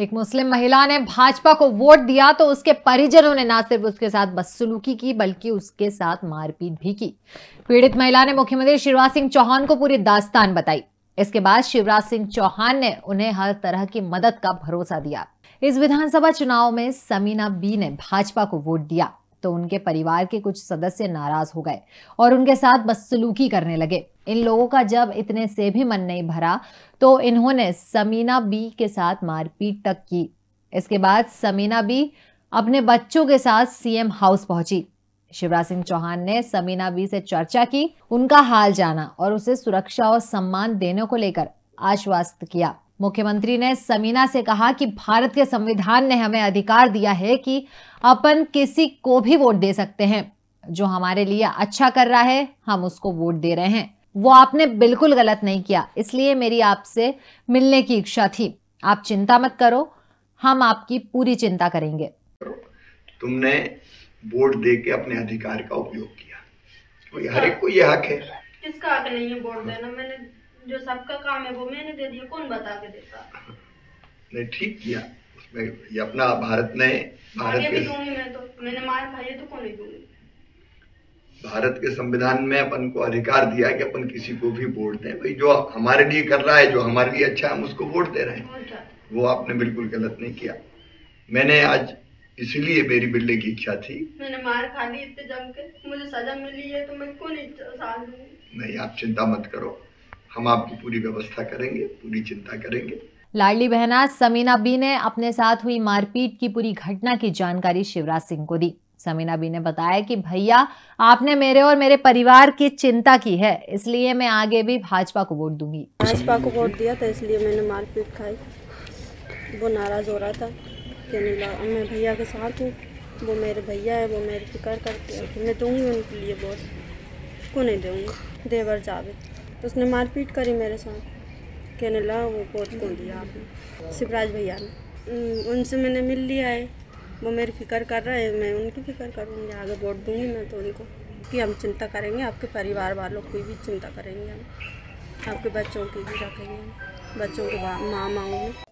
एक मुस्लिम महिला ने भाजपा को वोट दिया तो उसके परिजनों ने ना सिर्फ उसके साथ बदसलूकी की बल्कि उसके साथ मारपीट भी की पीड़ित महिला ने मुख्यमंत्री शिवराज सिंह चौहान को पूरी दास्तान बताई इसके बाद शिवराज सिंह चौहान ने उन्हें हर तरह की मदद का भरोसा दिया इस विधानसभा चुनाव में समीना बी ने भाजपा को वोट दिया तो उनके परिवार के कुछ सदस्य नाराज हो गए और उनके साथ बदसलूकी करने लगे इन लोगों का जब इतने से भी मन नहीं भरा तो इन्होंने समीना बी के साथ मारपीट तक की इसके बाद समीना बी अपने बच्चों के साथ सीएम हाउस पहुंची शिवराज सिंह चौहान ने समीना बी से चर्चा की उनका हाल जाना और उसे सुरक्षा और सम्मान देने को लेकर आश्वस्त किया मुख्यमंत्री ने समीना से कहा कि भारत के संविधान ने हमें अधिकार दिया है कि अपन किसी को भी वोट दे सकते हैं जो हमारे लिए अच्छा कर रहा है हम उसको वोट दे रहे हैं वो आपने बिल्कुल गलत नहीं किया इसलिए मेरी आपसे मिलने की इच्छा थी आप चिंता मत करो हम आपकी पूरी चिंता करेंगे तुमने वोट दे के अपने अधिकार का उपयोग किया तो हर एक को यह हक है किसका हक नहीं है वोट देना मैंने जो सबका काम है वो मैंने दे दिया कौन बता के देता नहीं ठीक किया उसमें ये अपना भारत ने भारत के दूंगी मैं तो मैंने मार खाई है तो कौन नहीं दूंगी भारत के संविधान में अपन को अधिकार दिया कि अपन किसी को भी वोट दें भाई जो हमारे लिए कर रहा है जो हमारे लिए अच्छा है हम उसको वोट दे रहे हैं वो आपने बिल्कुल गलत नहीं किया मैंने आज इसीलिए मेरी बिल्ली की इच्छा थी मैंने मार खा ली इतने जम के मुझे सजा मिली है तो मैं क्यों नहीं नहीं आप चिंता मत करो हम आपकी पूरी व्यवस्था करेंगे पूरी चिंता करेंगे लाडली बहना समीना बी ने अपने साथ हुई मारपीट की पूरी घटना की जानकारी शिवराज सिंह को दी समीना बी ने बताया कि भैया आपने मेरे और मेरे परिवार की चिंता की है इसलिए मैं आगे भी भाजपा को वोट दूंगी भाजपा को वोट दिया था इसलिए मैंने मारपीट खाई वो नाराज हो रहा था कि मैं भैया के साथ हूँ वो मेरे भैया है वो मेरी फिक्र करते हैं मैं दूंगी उनके लिए वोट को नहीं दूंगी देवर जावेद तो उसने मारपीट करी मेरे साथ कहने लगा वो कोर्ट को दिया आपने शिवराज भैया ने हम्म, उनसे मैंने मिल लिया है वो मेरी फ़िक्र कर रहे हैं मैं उनकी फ़िक्र करूँगी आगे वोट दूँगी मैं तो उनको कि हम चिंता करेंगे आपके परिवार वालों की भी चिंता करेंगे हम आपके बच्चों की भी रखेंगे बच्चों के माँ माओ में